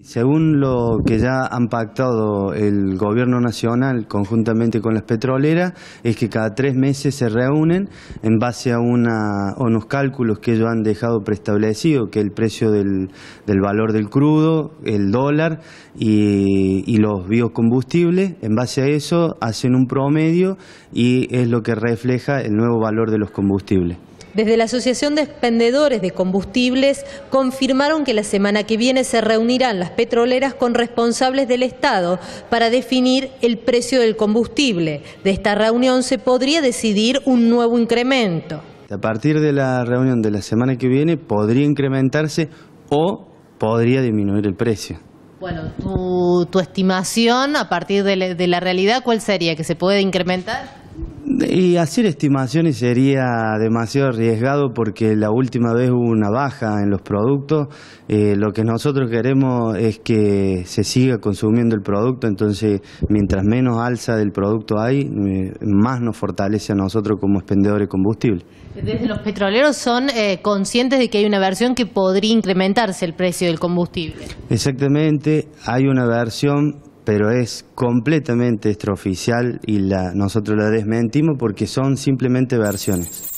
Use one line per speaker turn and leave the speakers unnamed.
Según lo que ya han pactado el gobierno nacional conjuntamente con las petroleras, es que cada tres meses se reúnen en base a, unos cálculos que ellos han dejado preestablecido, que el precio del, valor del crudo, el dólar y, los biocombustibles, en base a eso hacen un promedio y es lo que refleja el nuevo valor de los combustibles.
Desde la Asociación de Expendedores de Combustibles confirmaron que la semana que viene se reunirán las petroleras con responsables del Estado para definir el precio del combustible. De esta reunión se podría decidir un nuevo incremento.
A partir de la reunión de la semana que viene podría incrementarse o podría disminuir el precio.
Bueno, tu, estimación a partir de la realidad, ¿cuál sería? ¿Que se puede incrementar?
Y hacer estimaciones sería demasiado arriesgado porque la última vez hubo una baja en los productos. Eh, lo que nosotros queremos es que se siga consumiendo el producto, entonces mientras menos alza del producto hay, eh, más nos fortalece a nosotros como expendedores de combustible.
Desde los petroleros son eh, conscientes de que hay una versión que podría incrementarse el precio del combustible.
Exactamente, hay una versión pero es completamente extraoficial y la, nosotros la desmentimos porque son simplemente versiones.